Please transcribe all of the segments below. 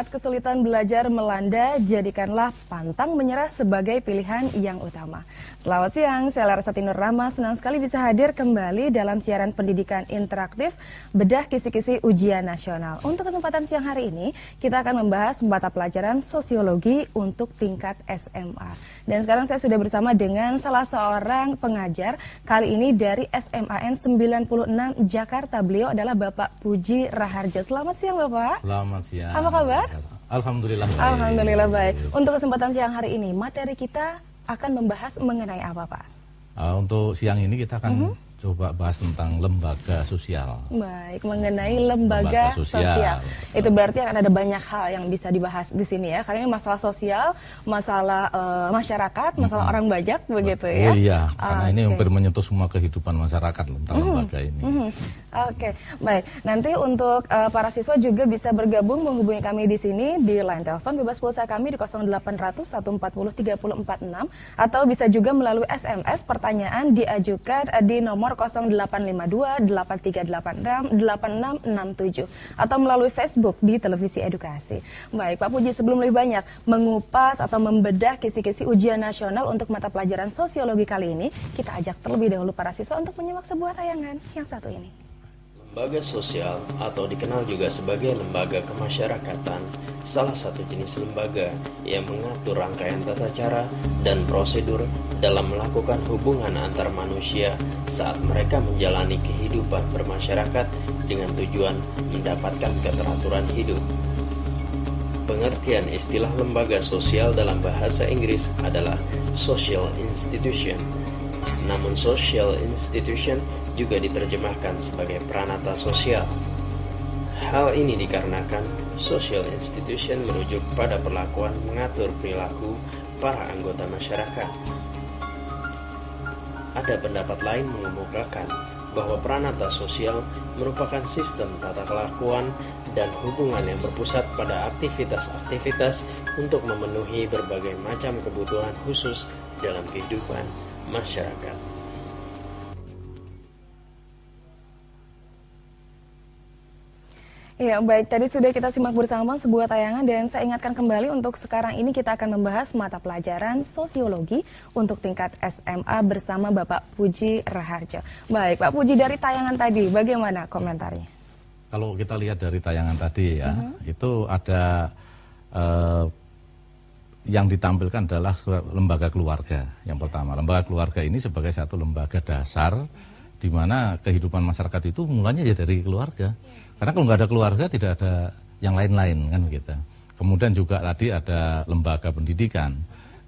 saat kesulitan belajar melanda, jadikanlah pantang menyerah sebagai pilihan yang utama. Selamat siang, saya Larsa Tinur Rama, senang sekali bisa hadir kembali dalam siaran pendidikan interaktif Bedah Kisi-Kisi Ujian Nasional. Untuk kesempatan siang hari ini, kita akan membahas mata pelajaran sosiologi untuk tingkat SMA. Dan sekarang saya sudah bersama dengan salah seorang pengajar, kali ini dari SMAN 96 Jakarta. Beliau adalah Bapak Puji Raharja. Selamat siang Bapak. Selamat siang. Apa kabar? Alhamdulillah. Alhamdulillah baik. Untuk kesempatan siang hari ini materi kita akan membahas mengenai apa, Pak? Uh, untuk siang ini kita akan mm -hmm coba bahas tentang lembaga sosial. Baik, mengenai lembaga, lembaga sosial. sosial. Itu berarti akan ada banyak hal yang bisa dibahas di sini ya. Karena ini masalah sosial, masalah uh, masyarakat, masalah hmm. orang bajak begitu ya. Oh iya, karena okay. ini hampir menyentuh semua kehidupan masyarakat tentang hmm. lembaga ini. Hmm. Oke, okay. baik. Nanti untuk uh, para siswa juga bisa bergabung menghubungi kami di sini di line telepon bebas pulsa kami di 0800 140 atau bisa juga melalui SMS pertanyaan diajukan eh, di nomor nomor 0852 8386 8667 atau melalui Facebook di Televisi Edukasi. Baik, Pak Puji sebelum lebih banyak mengupas atau membedah kisi-kisi ujian nasional untuk mata pelajaran sosiologi kali ini, kita ajak terlebih dahulu para siswa untuk menyimak sebuah tayangan yang satu ini. Lembaga sosial atau dikenal juga sebagai lembaga kemasyarakatan, salah satu jenis lembaga yang mengatur rangkaian tata cara dan prosedur dalam melakukan hubungan antar manusia saat mereka menjalani kehidupan bermasyarakat dengan tujuan mendapatkan keteraturan hidup. Pengertian istilah lembaga sosial dalam bahasa Inggris adalah social institution. Namun social institution juga diterjemahkan sebagai pranata sosial. Hal ini dikarenakan social institution merujuk pada perlakuan mengatur perilaku para anggota masyarakat. Ada pendapat lain mengemukakan bahwa pranata sosial merupakan sistem tata kelakuan dan hubungan yang berpusat pada aktivitas-aktivitas untuk memenuhi berbagai macam kebutuhan khusus dalam kehidupan masyarakat. Ya, baik. Tadi sudah kita simak bersama sebuah tayangan dan saya ingatkan kembali untuk sekarang ini kita akan membahas mata pelajaran sosiologi untuk tingkat SMA bersama Bapak Puji Raharjo. Baik, Pak Puji dari tayangan tadi, bagaimana komentarnya? Kalau kita lihat dari tayangan tadi ya, uh mhm. -huh. itu ada eh, yang ditampilkan adalah lembaga keluarga yang iya. pertama. Lembaga keluarga ini sebagai satu lembaga dasar mhm. di mana kehidupan masyarakat itu mulanya ya dari keluarga. Iya. Karena kalau nggak ada keluarga tidak ada yang lain-lain kan kita. Gitu. Kemudian juga tadi ada lembaga pendidikan.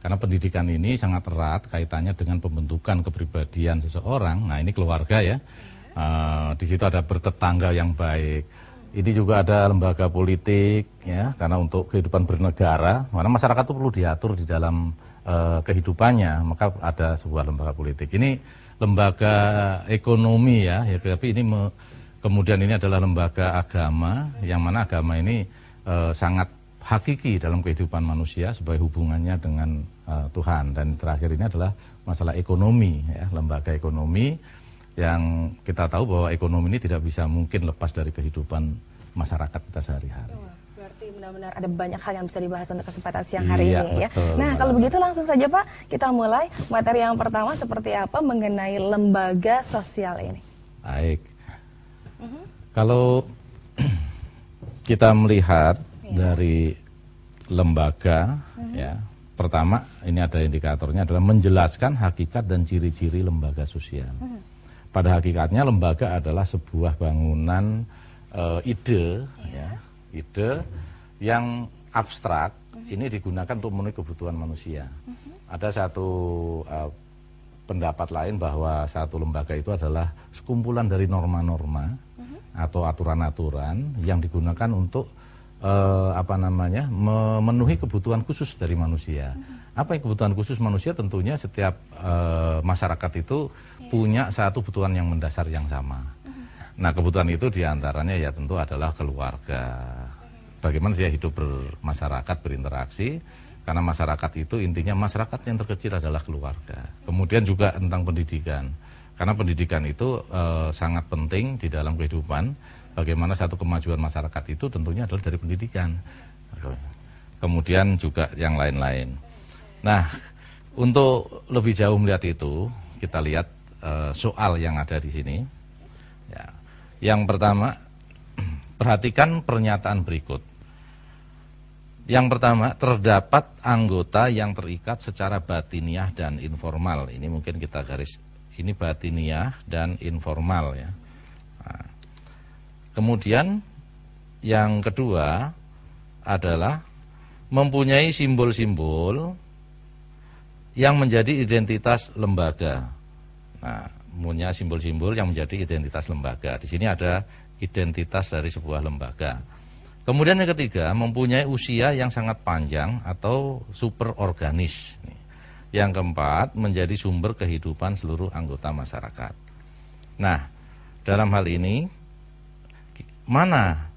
Karena pendidikan ini sangat erat kaitannya dengan pembentukan kepribadian seseorang. Nah ini keluarga ya. Uh, di situ ada bertetangga yang baik. Ini juga ada lembaga politik ya karena untuk kehidupan bernegara, karena masyarakat itu perlu diatur di dalam uh, kehidupannya, maka ada sebuah lembaga politik. Ini lembaga ekonomi ya, ya tapi ini me, Kemudian ini adalah lembaga agama yang mana agama ini e, sangat hakiki dalam kehidupan manusia sebagai hubungannya dengan e, Tuhan. Dan terakhir ini adalah masalah ekonomi ya, lembaga ekonomi yang kita tahu bahwa ekonomi ini tidak bisa mungkin lepas dari kehidupan masyarakat kita sehari-hari. berarti benar-benar ada banyak hal yang bisa dibahas untuk kesempatan siang hari iya, ini ya. nah, kalau begitu langsung saja Pak, kita mulai materi yang pertama seperti apa mengenai lembaga sosial ini. Baik. Kalau kita melihat yeah. dari lembaga -hmm. ya pertama ini ada indikatornya adalah menjelaskan hakikat dan ciri-ciri lembaga sosial. -hmm. Pada hakikatnya lembaga adalah sebuah bangunan uh, ide yeah. ya, iya. ide yang abstrak -hmm. ini digunakan untuk memenuhi kebutuhan manusia. -hmm. Ada satu uh, pendapat lain bahwa satu lembaga itu adalah sekumpulan dari norma-norma mhm. atau aturan-aturan yang digunakan untuk uh, apa namanya memenuhi kebutuhan khusus dari manusia. Mhm. Apa yang kebutuhan khusus manusia tentunya setiap eh, masyarakat itu iya. punya satu kebutuhan yang mendasar yang sama. Mhm. Nah kebutuhan itu diantaranya ya tentu adalah keluarga. Bagaimana dia hidup bermasyarakat berinteraksi karena masyarakat itu intinya masyarakat yang terkecil adalah keluarga. Kemudian juga tentang pendidikan. Karena pendidikan itu e, sangat penting di dalam kehidupan. Bagaimana satu kemajuan masyarakat itu tentunya adalah dari pendidikan. Kemudian juga yang lain-lain. Nah, untuk lebih jauh melihat itu, kita lihat e, soal yang ada di sini. Ya. Yang pertama, perhatikan pernyataan berikut yang pertama, terdapat anggota yang terikat secara batiniah dan informal. Ini mungkin kita garis, ini batiniah dan informal ya. Nah. Kemudian yang kedua adalah mempunyai simbol-simbol yang menjadi identitas lembaga. Nah, punya simbol-simbol yang menjadi identitas lembaga. Di sini ada identitas dari sebuah lembaga. Kemudian yang ketiga, mempunyai usia yang sangat panjang atau super organis. Yang keempat, menjadi sumber kehidupan seluruh anggota masyarakat. Nah, dalam hal ini, mana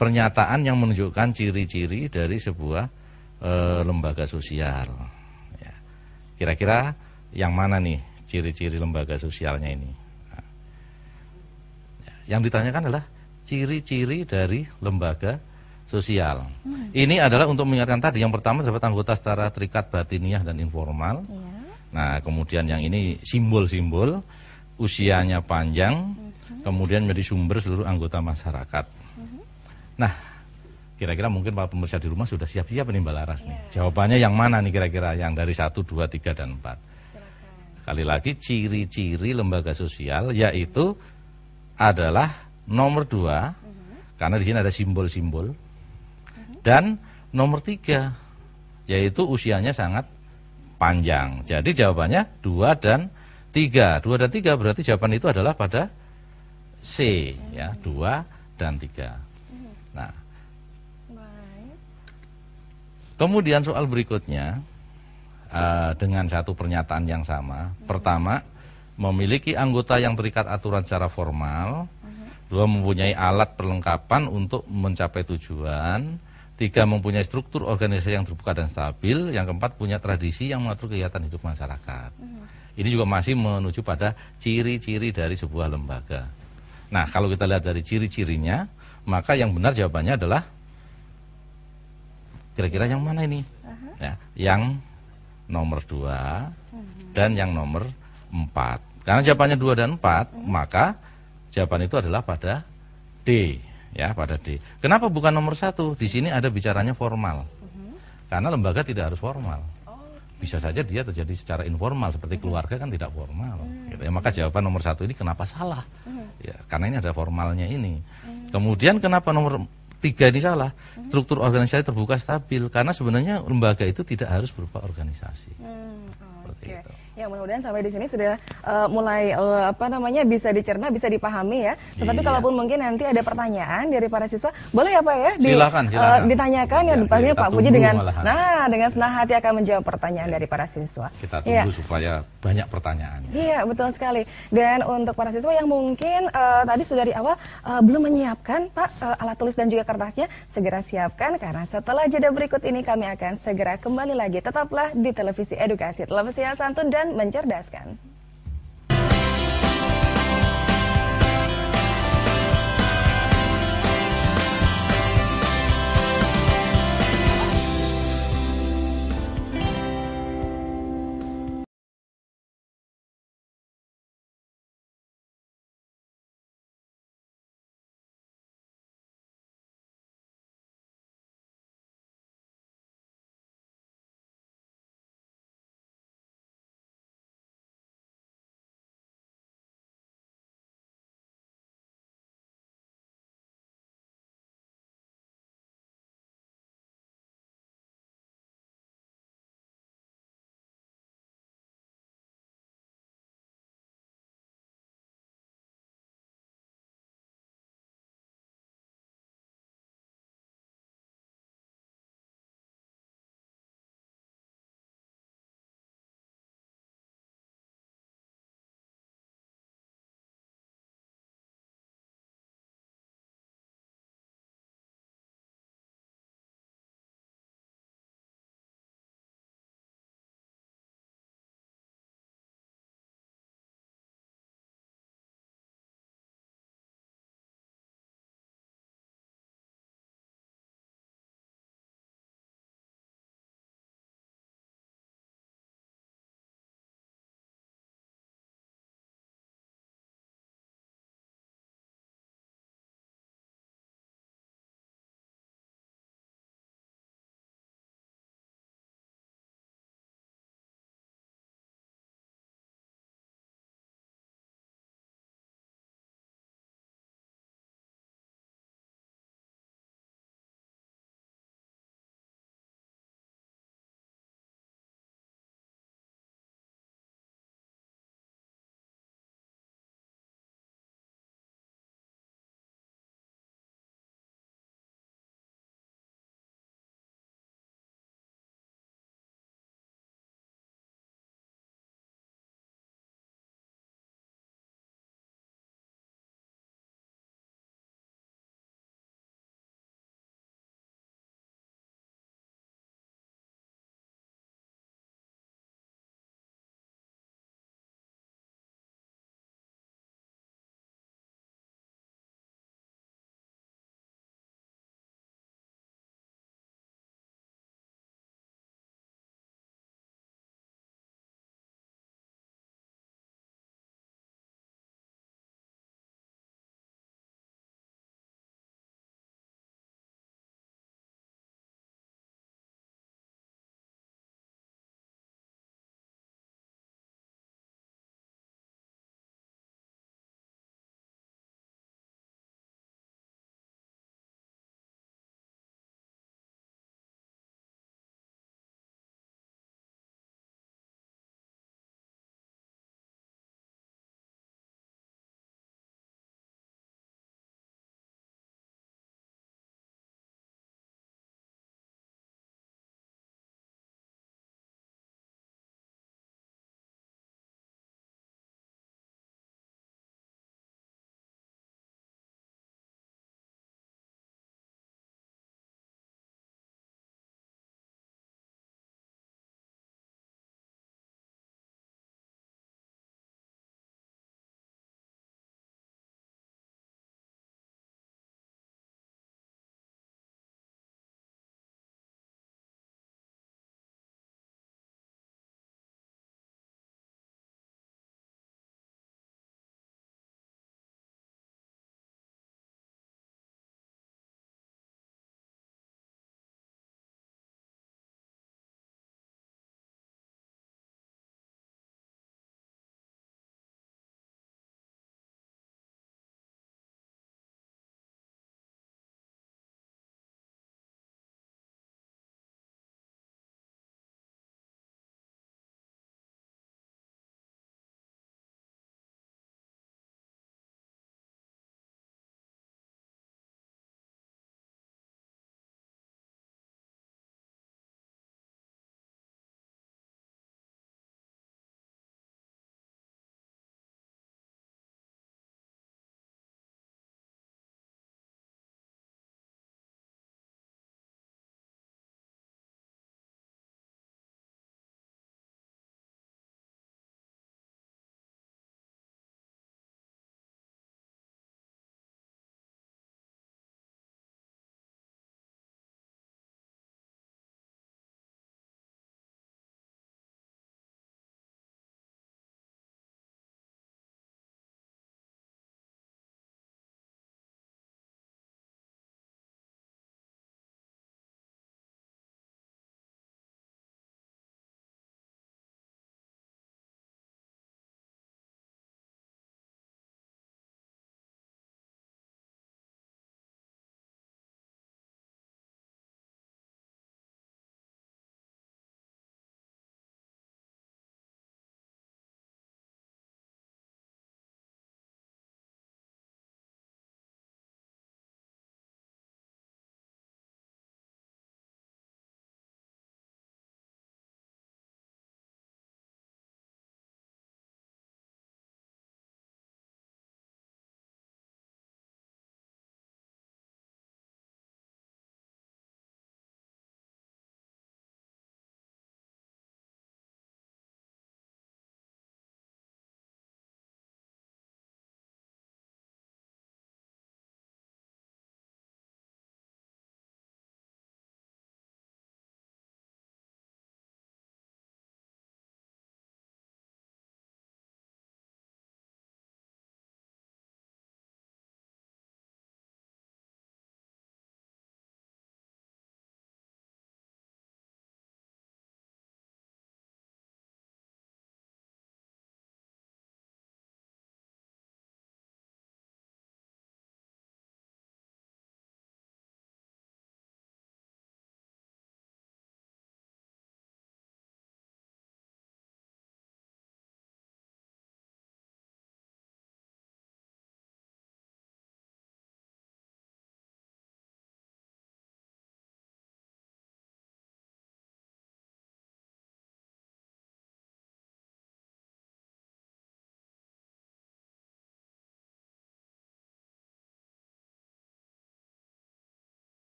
pernyataan yang menunjukkan ciri-ciri dari sebuah e, lembaga sosial? Ya. Kira-kira yang mana nih ciri-ciri lembaga sosialnya ini? Nah. Ya, yang ditanyakan adalah ciri-ciri dari lembaga sosial. Hmm. Ini adalah untuk mengingatkan tadi yang pertama dapat anggota secara terikat batiniah dan informal. Ya. Nah, kemudian yang ini simbol-simbol usianya panjang, hmm. kemudian menjadi sumber seluruh anggota masyarakat. Hmm. Nah, kira-kira mungkin Pak pemirsa di rumah sudah siap-siap nih Mbak Laras ya. nih. Iya. Jawabannya yang mana nih kira-kira yang dari 1 2 3 dan 4. Sekali lagi ciri-ciri lembaga sosial yaitu adalah Nomor dua, uh -huh. karena di sini ada simbol-simbol. Uh -huh. Dan nomor tiga, yaitu usianya sangat panjang. Jadi jawabannya dua dan tiga. Dua dan tiga berarti jawaban itu adalah pada C, ya dua dan tiga. Nah, kemudian soal berikutnya uh, dengan satu pernyataan yang sama. Pertama, memiliki anggota yang terikat aturan secara formal Dua, mempunyai alat perlengkapan untuk mencapai tujuan. Tiga, mempunyai struktur organisasi yang terbuka dan stabil. Yang keempat, punya tradisi yang mengatur kegiatan hidup masyarakat. Hmm. Ini juga masih menuju pada ciri-ciri dari sebuah lembaga. Nah, kalau kita lihat dari ciri-cirinya, maka yang benar jawabannya adalah kira-kira yang mana ini? Ya, yang nomor dua hmm. dan yang nomor empat. Karena jawabannya dua dan empat, hmm. maka Jawaban itu adalah pada D, ya pada D. Kenapa bukan nomor satu? Di sini ada bicaranya formal. Mm-hmm. Karena lembaga tidak harus formal. Oh. Bisa saja dia terjadi secara informal seperti mm-hmm. keluarga kan tidak formal. Mm. Gitu ya. Maka jawaban nomor satu ini kenapa salah? Mm-hmm. Ya, karena ini ada formalnya ini. Mm. Kemudian kenapa nomor tiga ini salah? Mm. Struktur organisasi terbuka stabil karena sebenarnya lembaga itu tidak harus berupa organisasi. Seperti itu. Ya mudah-mudahan sampai di sini sudah uh, mulai uh, apa namanya bisa dicerna, bisa dipahami ya. Tetapi iya. kalaupun mungkin nanti ada pertanyaan dari para siswa, boleh ya Pak ya? Di, silakan, eh, silakan. Uh, ditanyakan ya, ya pastinya Pak Puji dengan malahan. nah dengan senang hati akan menjawab pertanyaan ya. dari para siswa. Kita iya. tunggu ya. supaya banyak pertanyaan. Iya betul sekali. Dan untuk para siswa yang mungkin uh, tadi sudah di awal uh, belum menyiapkan Pak uh, alat tulis dan juga kertasnya, segera siapkan karena setelah jeda berikut ini kami akan segera kembali lagi. Tetaplah di Televisi Edukasi, Televisi Santun dan dan mencerdaskan.